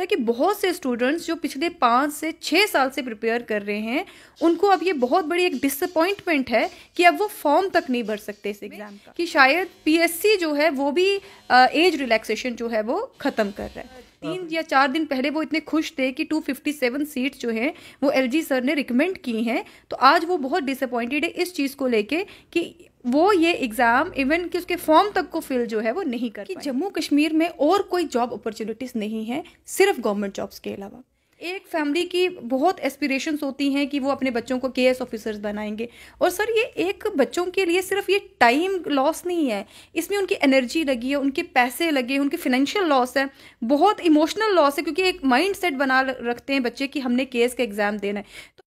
ताकि बहुत से स्टूडेंट्स जो पिछले पाँच से छः साल से प्रिपेयर कर रहे हैं उनको अब ये बहुत बड़ी एक डिसअपॉइंटमेंट है कि अब वो फॉर्म तक नहीं भर सकते इस एग्ज़ाम का कि शायद पीएससी जो है वो भी एज रिलैक्सेशन जो है वो ख़त्म कर रहा है तीन या चार दिन पहले वो इतने खुश थे कि 257 सीट्स जो हैं वो एलजी सर ने रिकमेंड की हैं तो आज वो बहुत डिसअपॉइंटेड है इस चीज़ को लेके कि वो ये एग्ज़ाम इवन कि उसके फॉर्म तक को फिल जो है वो नहीं कर कि जम्मू कश्मीर में और कोई जॉब अपॉर्चुनिटीज़ नहीं है सिर्फ गवर्नमेंट जॉब्स के अलावा एक फैमिली की बहुत एस्पिरेशंस होती हैं कि वो अपने बच्चों को के एस ऑफिसर्स बनाएंगे और सर ये एक बच्चों के लिए सिर्फ ये टाइम लॉस नहीं है इसमें उनकी एनर्जी लगी है उनके पैसे लगे उनके फिनेंशियल लॉस है बहुत इमोशनल लॉस है क्योंकि एक माइंड सेट बना रखते हैं बच्चे कि हमने के एस का एग्ज़ाम देना है तो...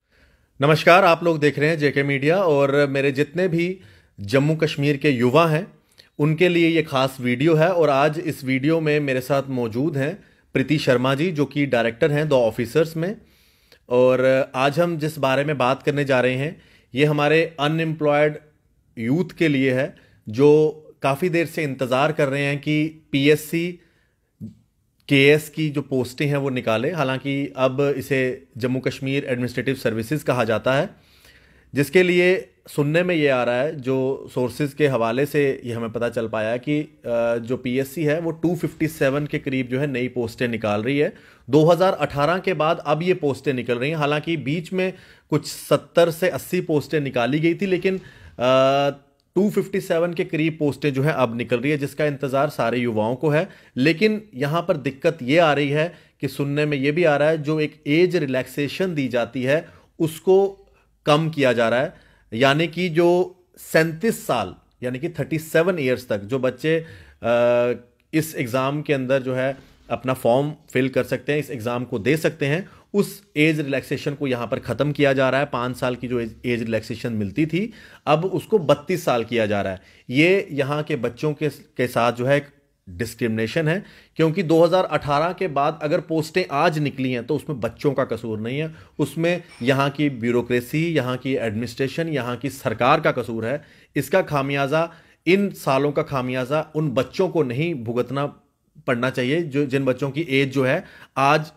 नमस्कार आप लोग देख रहे हैं जेके मीडिया और मेरे जितने भी जम्मू कश्मीर के युवा हैं उनके लिए ये खास वीडियो है और आज इस वीडियो में मेरे साथ मौजूद हैं प्रीति शर्मा जी जो कि डायरेक्टर हैं द ऑफिसर्स में और आज हम जिस बारे में बात करने जा रहे हैं ये हमारे अनएम्प्लॉयड यूथ के लिए है जो काफ़ी देर से इंतज़ार कर रहे हैं कि पीएससी केएस की जो पोस्टें हैं वो निकाले हालांकि अब इसे जम्मू कश्मीर एडमिनिस्ट्रेटिव सर्विसेज कहा जाता है जिसके लिए सुनने में ये आ रहा है जो सोर्सेज के हवाले से ये हमें पता चल पाया कि जो पीएससी है वो 257 के करीब जो है नई पोस्टें निकाल रही है 2018 के बाद अब ये पोस्टें निकल रही हैं हालांकि बीच में कुछ 70 से 80 पोस्टें निकाली गई थी लेकिन आ, 257 के करीब पोस्टें जो है अब निकल रही है जिसका इंतज़ार सारे युवाओं को है लेकिन यहाँ पर दिक्कत ये आ रही है कि सुनने में ये भी आ रहा है जो एक एज रिलैक्सेशन दी जाती है उसको कम किया जा रहा है यानी कि जो सैंतीस साल यानी कि थर्टी सेवन ईयर्स तक जो बच्चे इस एग्ज़ाम के अंदर जो है अपना फॉर्म फिल कर सकते हैं इस एग्ज़ाम को दे सकते हैं उस एज रिलैक्सेशन को यहाँ पर ख़त्म किया जा रहा है पाँच साल की जो एज, एज रिलैक्सेशन मिलती थी अब उसको बत्तीस साल किया जा रहा है ये यहाँ के बच्चों के के साथ जो है डिस्क्रिमिनेशन है क्योंकि 2018 के बाद अगर पोस्टें आज निकली हैं तो उसमें बच्चों का कसूर नहीं है उसमें यहाँ की ब्यूरोक्रेसी यहाँ की एडमिनिस्ट्रेशन यहाँ की सरकार का कसूर है इसका खामियाजा इन सालों का खामियाजा उन बच्चों को नहीं भुगतना पड़ना चाहिए जो जिन बच्चों की एज जो है आज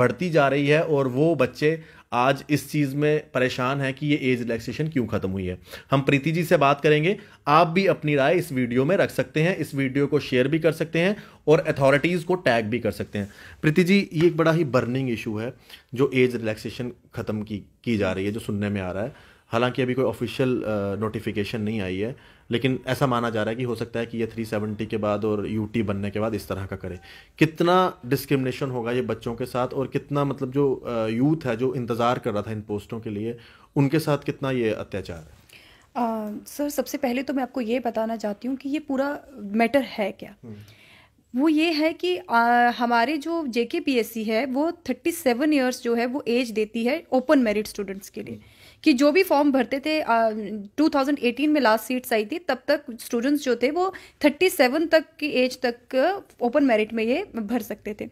बढ़ती जा रही है और वो बच्चे आज इस चीज़ में परेशान है कि ये एज रिलैक्सेशन क्यों ख़त्म हुई है हम प्रीति जी से बात करेंगे आप भी अपनी राय इस वीडियो में रख सकते हैं इस वीडियो को शेयर भी कर सकते हैं और अथॉरिटीज़ को टैग भी कर सकते हैं प्रीति जी ये एक बड़ा ही बर्निंग इशू है जो एज रिलैक्सेशन ख़त्म की की जा रही है जो सुनने में आ रहा है हालांकि अभी कोई ऑफिशियल नोटिफिकेशन नहीं आई है लेकिन ऐसा माना जा रहा है कि हो सकता है कि ये 370 के बाद और यूटी बनने के बाद इस तरह का करे कितना डिस्क्रिमिनेशन होगा ये बच्चों के साथ और कितना मतलब जो यूथ है जो इंतज़ार कर रहा था इन पोस्टों के लिए उनके साथ कितना ये अत्याचार है सर uh, सबसे पहले तो मैं आपको ये बताना चाहती हूँ कि ये पूरा मैटर है क्या हम्म। वो ये है कि आ, हमारे जो जे के पी एस सी है वो थर्टी सेवन ईयर्स जो है वो एज देती है ओपन मेरिट स्टूडेंट्स के लिए हम्म। कि जो भी फॉर्म भरते थे टू थाउजेंड एटीन में लास्ट सीट्स आई थी तब तक स्टूडेंट्स जो थे वो थर्टी सेवन तक की एज तक ओपन मेरिट में ये भर सकते थे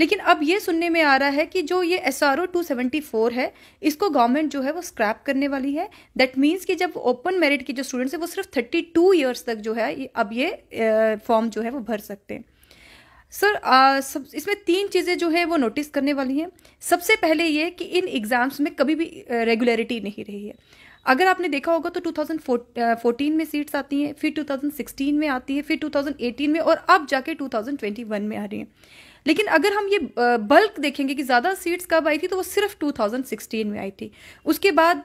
लेकिन अब ये सुनने में आ रहा है कि जो ये S R O two seventy four है इसको गवर्नमेंट जो है वो स्क्रैप करने वाली है दैट मीन्स कि जब ओपन मेरिट के जो स्टूडेंट्स हैं वो सिर्फ थर्टी टू ईयर्स तक जो है अब ये फॉर्म जो है वो भर सकते हैं सर सब इसमें तीन चीज़ें जो है वो नोटिस करने वाली हैं सबसे पहले ये कि इन एग्ज़ाम्स में कभी भी रेगुलरिटी नहीं रही है अगर आपने देखा होगा तो 2014 में सीट्स आती हैं फिर 2016 में आती है फिर 2018 में और अब जाके 2021 में आ रही हैं लेकिन अगर हम ये बल्क देखेंगे कि ज़्यादा सीट्स कब आई थी तो वो सिर्फ 2016 में आई थी उसके बाद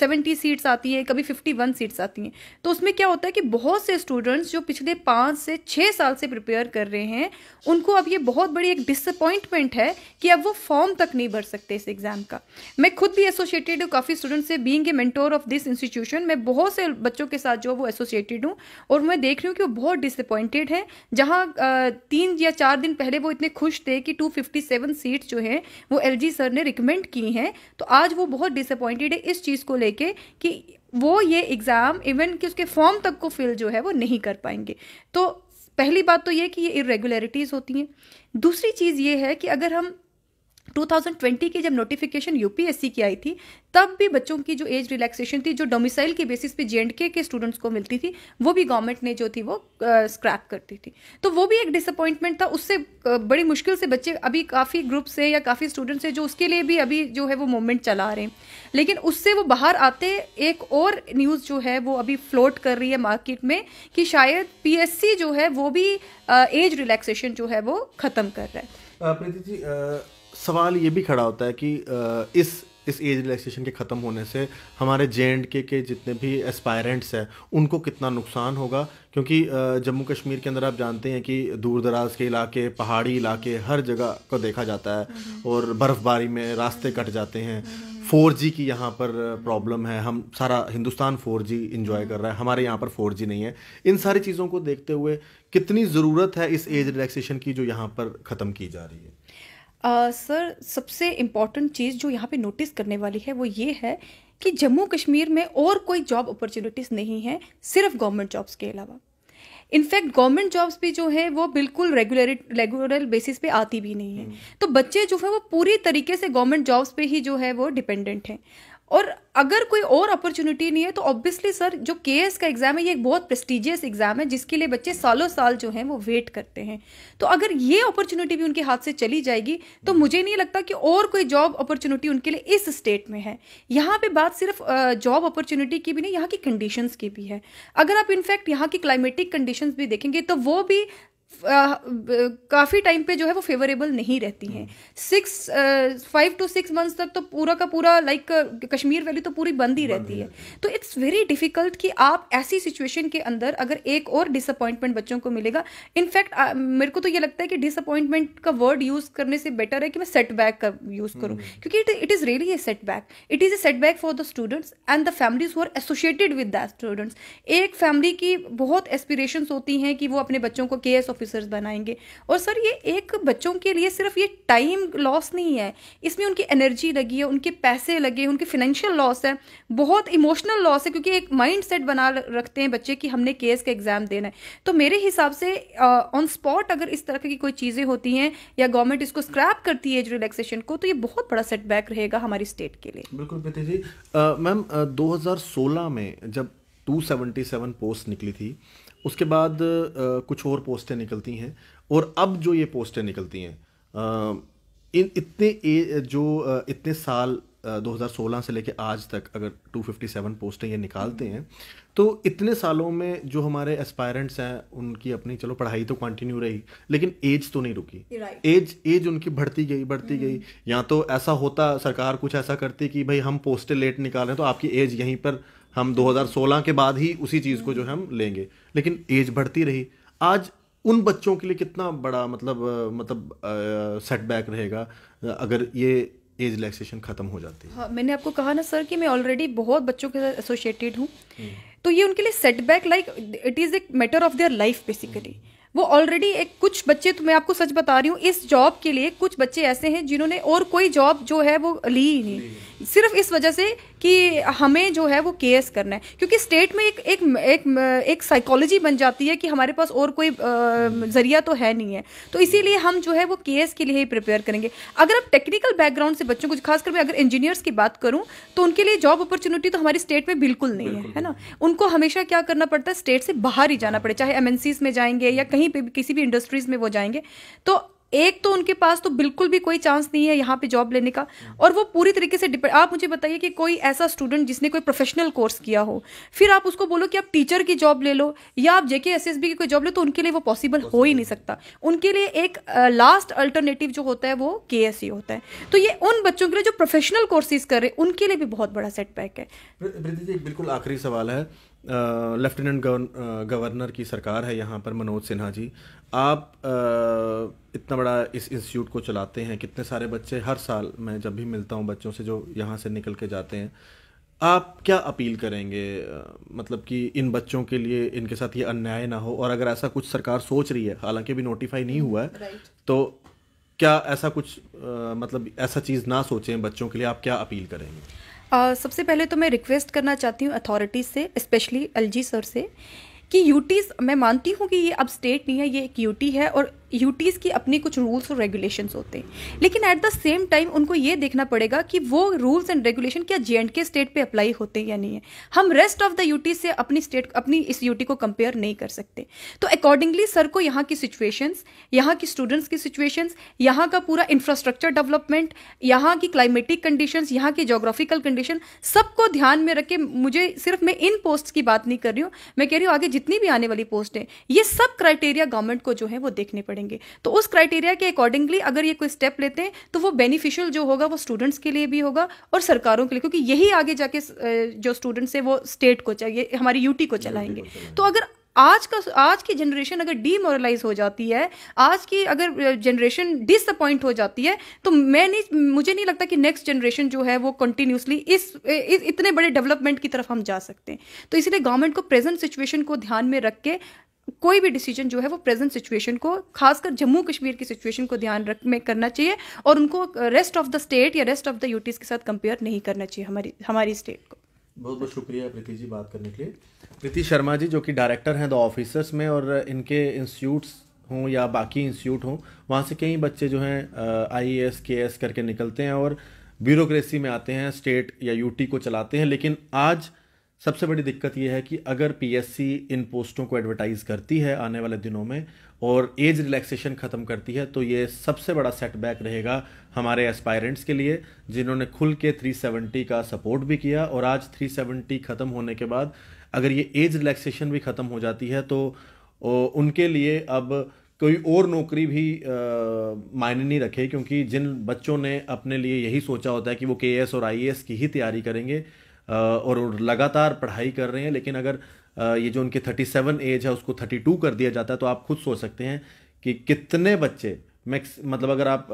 70 सीट्स आती हैं कभी 51 सीट्स आती हैं तो उसमें क्या होता है कि बहुत से स्टूडेंट्स जो पिछले पाँच से छः साल से प्रिपेयर कर रहे हैं उनको अब ये बहुत बड़ी एक डिसअपॉइंटमेंट है कि अब वो फॉर्म तक नहीं भर सकते इस एग्ज़ाम का मैं खुद भी एसोसिएटेड हूँ काफ़ी स्टूडेंट्स से being a mentor of this institution मैं बहुत से बच्चों के साथ जो वो एसोसिएटेड हूँ और मैं देख रही हूँ कि वो बहुत डिसअपॉइंटेड हैं जहाँ तीन या चार दिन पहले वो इतने खुश थे कि 257 सीट्स जो हैं वो एलजी सर ने रिकमेंड की हैं तो आज वो बहुत डिसअपॉइंटेड है इस चीज़ को लेके कि वो ये एग्ज़ाम इवन कि उसके फॉर्म तक को फिल जो है वो नहीं कर पाएंगे तो पहली बात तो ये कि ये इरेगुलरिटीज़ होती हैं दूसरी चीज़ ये है कि अगर हम 2020 की जब नोटिफिकेशन यूपीएससी की आई थी तब भी बच्चों की जो एज रिलैक्सेशन थी जो डोमिसाइल के बेसिस पे जेएंडके के स्टूडेंट्स को मिलती थी वो भी गवर्नमेंट ने जो थी वो स्क्रैप करती थी तो वो भी एक डिसअपॉइंटमेंट था उससे बड़ी मुश्किल से बच्चे अभी काफ़ी ग्रुप से या काफ़ी स्टूडेंट्स है जो उसके लिए भी अभी जो है वो मूवमेंट चला रहे हैं लेकिन उससे वो बाहर आते एक और न्यूज़ जो है वो अभी फ्लोट कर रही है मार्केट में कि शायद पी जो है वो भी एज रिलैक्सेशन जो है वो ख़त्म कर रहा है प्रीति जी सवाल ये भी खड़ा होता है कि इस इस एज रिलैक्सेशन के ख़त्म होने से हमारे जे एंड के के जितने भी एस्पायरेंट्स हैं उनको कितना नुकसान होगा क्योंकि जम्मू कश्मीर के अंदर आप जानते हैं कि दूर दराज के इलाके पहाड़ी इलाके हर जगह को देखा जाता है हम्म। और बर्फ़बारी में रास्ते कट जाते हैं फोर जी की यहाँ पर प्रॉब्लम है हम सारा हिंदुस्तान फोर जी इंजॉय कर रहा है हमारे यहाँ पर फोर जी नहीं है इन सारी चीज़ों को देखते हुए कितनी ज़रूरत है इस एज रिलैक्सेशन की जो यहाँ पर ख़त्म की जा रही है सर uh, सबसे इम्पॉर्टेंट चीज़ जो यहाँ पे नोटिस करने वाली है वो ये है कि जम्मू कश्मीर में और कोई जॉब अपॉर्चुनिटीज़ नहीं है सिर्फ गवर्नमेंट जॉब्स के अलावा इनफैक्ट गवर्नमेंट जॉब्स भी जो है वो बिल्कुल रेगुलर रेगुलर बेसिस पे आती भी नहीं है हम्म। तो बच्चे जो है वो पूरी तरीके से गवर्नमेंट जॉब्स पे ही जो है वो डिपेंडेंट हैं और अगर कोई और अपॉर्चुनिटी नहीं है तो ऑब्वियसली सर जो के का एग्ज़ाम है ये एक बहुत प्रेस्टिजियस एग्ज़ाम है जिसके लिए बच्चे सालों साल जो हैं वो वेट करते हैं तो अगर ये अपॉर्चुनिटी भी उनके हाथ से चली जाएगी तो मुझे नहीं लगता कि और कोई जॉब अपॉर्चुनिटी उनके लिए इस स्टेट में है यहाँ पे बात सिर्फ जॉब अपॉर्चुनिटी की भी नहीं यहाँ की कंडीशंस की भी है अगर आप इनफैक्ट यहाँ की क्लाइमेटिक कंडीशंस भी देखेंगे तो वो भी काफ़ी टाइम पे जो है वो फेवरेबल नहीं रहती हैं six five to six months तक तो पूरा का पूरा लाइक like, कश्मीर वैली तो पूरी बंद ही रहती है तो इट्स वेरी डिफिकल्ट कि आप ऐसी सिचुएशन के अंदर अगर एक और डिसअपॉइंटमेंट बच्चों को मिलेगा इनफैक्ट मेरे को तो ये लगता है कि डिसअपॉइंटमेंट का वर्ड यूज़ करने से बेटर है कि मैं सेटबैक का यूज़ करूँ हम्म। क्योंकि it is really a setback it is a setback for the students and the families who are associated with that students एक फैमिली की बहुत एस्पिरेशंस होती हैं कि वो अपने बच्चों को के एस ऑफ ऑफिसर्स बनाएंगे और सर ये एक बच्चों के लिए सिर्फ ये टाइम लॉस नहीं है इसमें उनकी एनर्जी लगी है उनके पैसे लगे उनके फिनेंशियल लॉस है बहुत इमोशनल लॉस है क्योंकि एक माइंड सेट बना रखते हैं बच्चे कि हमने केस का एग्ज़ाम देना है तो मेरे हिसाब से ऑन स्पॉट अगर इस तरह की कोई चीज़ें होती हैं या गवर्नमेंट इसको स्क्रैप करती है एज रिलैक्सेशन को तो ये बहुत बड़ा सेटबैक रहेगा हमारी स्टेट के लिए बिल्कुल प्रति जी मैम दो में जब 277 पोस्ट निकली थी उसके बाद कुछ और पोस्टें निकलती हैं और अब जो ये पोस्टें निकलती हैं इन इतने ए, जो इतने साल 2016 से लेके आज तक अगर 257 पोस्टें ये निकालते हम्म। हैं तो इतने सालों में जो हमारे एस्पायरेंट्स हैं उनकी अपनी चलो पढ़ाई तो कंटिन्यू रही लेकिन एज तो नहीं रुकी एज एज उनकी बढ़ती गई बढ़ती गई हम्म। या तो ऐसा होता सरकार कुछ ऐसा करती कि भाई हम पोस्टें लेट निकाल रहे हैं तो आपकी एज यहीं पर हम 2016 के बाद ही उसी चीज़ को जो है हम लेंगे लेकिन एज बढ़ती रही आज उन बच्चों के लिए कितना बड़ा मतलब मतलब सेटबैक रहेगा अगर ये एज रिलैक्सेशन खत्म हो जाती है हाँ, मैंने आपको कहा ना सर कि मैं ऑलरेडी बहुत बच्चों के साथ एसोसिएटेड हूँ हम्म। तो ये उनके लिए setback like it is a matter of their life basically वो ऑलरेडी एक कुछ बच्चे तो मैं आपको सच बता रही हूँ इस जॉब के लिए कुछ बच्चे ऐसे हैं जिन्होंने और कोई जॉब जो है वो ली ही नहीं सिर्फ इस वजह से कि हमें जो है वो केस करना है क्योंकि स्टेट में एक एक एक, एक साइकोलॉजी बन जाती है कि हमारे पास और कोई ज़रिया तो है नहीं है तो इसीलिए हम जो है वो केस के लिए ही प्रिपेयर करेंगे अगर आप टेक्निकल बैकग्राउंड से बच्चों को खासकर मैं अगर इंजीनियर्स की बात करूं तो उनके लिए जॉब अपॉर्चुनिटी तो हमारी स्टेट में बिल्कुल नहीं है है ना उनको हमेशा क्या करना पड़ता है स्टेट से बाहर ही जाना पड़े चाहे एमएनसीज में जाएंगे या कहीं कहीं पे भी किसी भी इंडस्ट्रीज में वो जाएंगे तो एक तो उनके पास तो बिल्कुल भी कोई चांस नहीं है यहाँ पे जॉब लेने का और वो पूरी तरीके से डिपेंड आप मुझे बताइए कि कोई ऐसा स्टूडेंट जिसने कोई प्रोफेशनल कोर्स किया हो फिर आप उसको बोलो कि आप टीचर की जॉब ले लो या आप जेके एस की कोई जॉब ले तो उनके लिए वो पॉसिबल हो ही नहीं सकता उनके लिए एक लास्ट uh, अल्टरनेटिव जो होता है वो के e होता है तो ये उन बच्चों के लिए जो प्रोफेशनल कोर्सेज कर रहे हैं उनके लिए भी बहुत बड़ा सेटबैक है बिल्कुल आखिरी सवाल है लेफ्टिनेंट गवर्नर की सरकार है यहाँ पर मनोज सिन्हा जी आप uh, इतना बड़ा इस इंस्टीट्यूट को चलाते हैं कितने सारे बच्चे हर साल मैं जब भी मिलता हूँ बच्चों से जो यहाँ से निकल के जाते हैं आप क्या अपील करेंगे मतलब कि इन बच्चों के लिए इनके साथ ये अन्याय ना हो और अगर ऐसा कुछ सरकार सोच रही है हालांकि अभी नोटिफाई नहीं हुआ है तो क्या ऐसा कुछ मतलब ऐसा चीज़ ना सोचें बच्चों के लिए आप क्या अपील करेंगे Uh, सबसे पहले तो मैं रिक्वेस्ट करना चाहती हूँ अथॉरिटीज़ से स्पेशली एलजी सर से कि यूटीज़ मैं मानती हूँ कि ये अब स्टेट नहीं है ये एक यूटी है और यूटीज़ की अपनी कुछ रूल्स और रेगुलेशंस होते हैं लेकिन एट द सेम टाइम उनको ये देखना पड़ेगा कि वो रूल्स एंड रेगुलेशन क्या जे एंड के स्टेट पे अप्लाई होते हैं या नहीं है हम रेस्ट ऑफ द यूटी से अपनी स्टेट अपनी इस यूटी को कंपेयर नहीं कर सकते तो अकॉर्डिंगली सर को यहाँ की सिचुएशंस यहाँ की स्टूडेंट्स की सिचुएशंस यहाँ का पूरा इंफ्रास्ट्रक्चर डेवलपमेंट यहाँ की क्लाइमेटिक कंडीशन यहाँ की जोग्राफिकल कंडीशन सबको ध्यान में रखे मुझे सिर्फ मैं इन पोस्ट की बात नहीं कर रही हूँ मैं कह रही हूँ आगे जितनी भी आने वाली पोस्ट है ये सब क्राइटेरिया गवर्नमेंट को जो है वो देखने पड़े पड़ेंगे तो उस क्राइटेरिया के अकॉर्डिंगली अगर ये कोई स्टेप लेते हैं तो वो बेनिफिशियल जो होगा वो स्टूडेंट्स के लिए भी होगा और सरकारों के लिए क्योंकि यही आगे जाके जो स्टूडेंट्स हैं वो स्टेट को चाहिए हमारी यूटी को चलाएंगे तो अगर आज का आज की जनरेशन अगर डीमोरलाइज हो जाती है आज की अगर जनरेशन डिसअपॉइंट हो जाती है तो मैं नहीं मुझे नहीं लगता कि नेक्स्ट जनरेशन जो है वो कंटिन्यूसली इस, इस इतने बड़े डेवलपमेंट की तरफ हम जा सकते हैं तो इसलिए गवर्नमेंट को प्रेजेंट सिचुएशन को ध्यान में रख के कोई भी डिसीजन जो है वो प्रेजेंट सिचुएशन को खासकर जम्मू कश्मीर की सिचुएशन को ध्यान रख में करना चाहिए और उनको रेस्ट ऑफ द स्टेट या रेस्ट ऑफ द यूटीज के साथ कंपेयर नहीं करना चाहिए हमारी हमारी स्टेट को बहुत बहुत शुक्रिया प्रीति जी बात करने के लिए प्रीति शर्मा जी जो कि डायरेक्टर हैं द ऑफिसर्स में और इनके इंस्टीट्यूट्स हों या बाकी इंस्टीट्यूट हों वहाँ से कई बच्चे जो हैं आई ए एस के एस करके निकलते हैं और ब्यूरोक्रेसी में आते हैं स्टेट या यूटी को चलाते हैं लेकिन आज सबसे बड़ी दिक्कत यह है कि अगर पीएससी इन पोस्टों को एडवर्टाइज़ करती है आने वाले दिनों में और एज रिलैक्सेशन ख़त्म करती है तो ये सबसे बड़ा सेटबैक रहेगा हमारे एस्पायरेंट्स के लिए जिन्होंने खुल के 370 का सपोर्ट भी किया और आज 370 ख़त्म होने के बाद अगर ये एज रिलैक्सेशन भी ख़त्म हो जाती है तो उनके लिए अब कोई और नौकरी भी मायने नहीं रखे क्योंकि जिन बच्चों ने अपने लिए यही सोचा होता है कि वो के और आई की ही तैयारी करेंगे और लगातार पढ़ाई कर रहे हैं लेकिन अगर ये जो उनकी थर्टी सेवन एज है उसको थर्टी टू कर दिया जाता है तो आप खुद सोच सकते हैं कि कितने बच्चे मैक्स मतलब अगर आप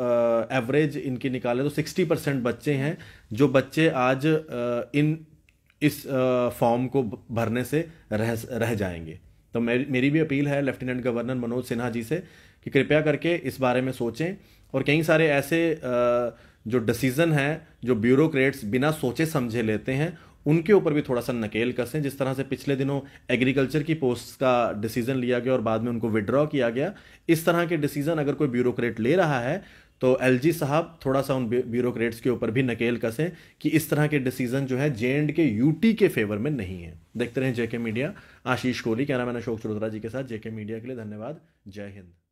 एवरेज इनकी निकालें तो सिक्सटी परसेंट बच्चे हैं जो बच्चे आज इन इस फॉर्म को भरने से रह रह जाएंगे तो मेरी मेरी भी अपील है लेफ्टिनेंट गवर्नर मनोज सिन्हा जी से कि कृपया करके इस बारे में सोचें और कई सारे ऐसे आ, जो डिसीज़न है जो ब्यूरोक्रेट्स बिना सोचे समझे लेते हैं उनके ऊपर भी थोड़ा सा नकेल कसें जिस तरह से पिछले दिनों एग्रीकल्चर की पोस्ट का डिसीजन लिया गया और बाद में उनको विड्रॉ किया गया इस तरह के डिसीजन अगर कोई ब्यूरोक्रेट ले रहा है तो एलजी साहब थोड़ा सा उन ब्यूरोक्रेट्स के ऊपर भी नकेल कसें कि इस तरह के डिसीजन जो है जे एंड के यूटी के फेवर में नहीं है देखते रहे जेके मीडिया आशीष कोहली क्या नाम है अशोक चौधरा जी के साथ जेके मीडिया के लिए धन्यवाद जय हिंद